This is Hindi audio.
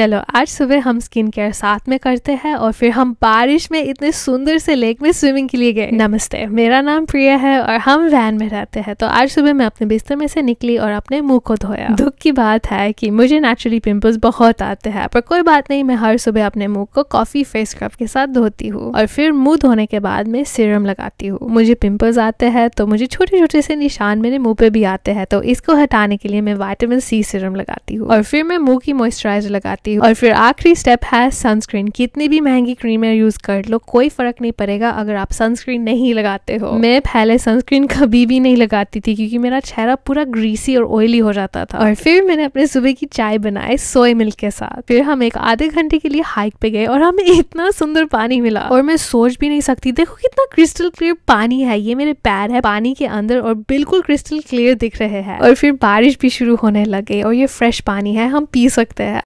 चलो आज सुबह हम स्किन केयर साथ में करते हैं और फिर हम बारिश में इतने सुंदर से लेक में स्विमिंग के लिए गए नमस्ते मेरा नाम प्रिया है और हम वैन में रहते हैं तो आज सुबह मैं अपने बिस्तर में से निकली और अपने मुंह को धोया दुख की बात है कि मुझे नेचुरली पिंपल्स बहुत आते हैं पर कोई बात नहीं मैं हर सुबह अपने मुंह को कॉफी फेस स्क्रब के साथ धोती हूँ और फिर मुंह धोने के बाद मैं सीरम लगाती हूँ मुझे पिम्पल्स आते हैं तो मुझे छोटे छोटे से निशान मेरे मुंह पे भी आते हैं तो इसको हटाने के लिए मैं वाइटामिन सी सीरम लगाती हूँ और फिर मैं मुंह की मॉइस्चराइजर लगाती सकती हूँ और फिर आखिरी स्टेप है सनस्क्रीन कितनी भी महंगी क्रीम यूज कर लो कोई फर्क नहीं पड़ेगा अगर आप सनस्क्रीन नहीं लगाते हो मैं पहले सनस्क्रीन कभी भी नहीं लगाती थी क्योंकि मेरा चेहरा पूरा ग्रीसी और ऑयली हो जाता था और फिर मैंने अपने सुबह की चाय बनाई सोए मिल्क के साथ फिर हम एक आधे घंटे के लिए हाइक पे गए और हमें इतना सुंदर पानी मिला और मैं सोच भी नहीं सकती देखो कितना क्रिस्टल क्लियर पानी है ये मेरे पैर है पानी के अंदर और बिल्कुल क्रिस्टल क्लियर दिख रहे हैं और फिर बारिश भी शुरू होने लगे और ये फ्रेश पानी है हम पी सकते हैं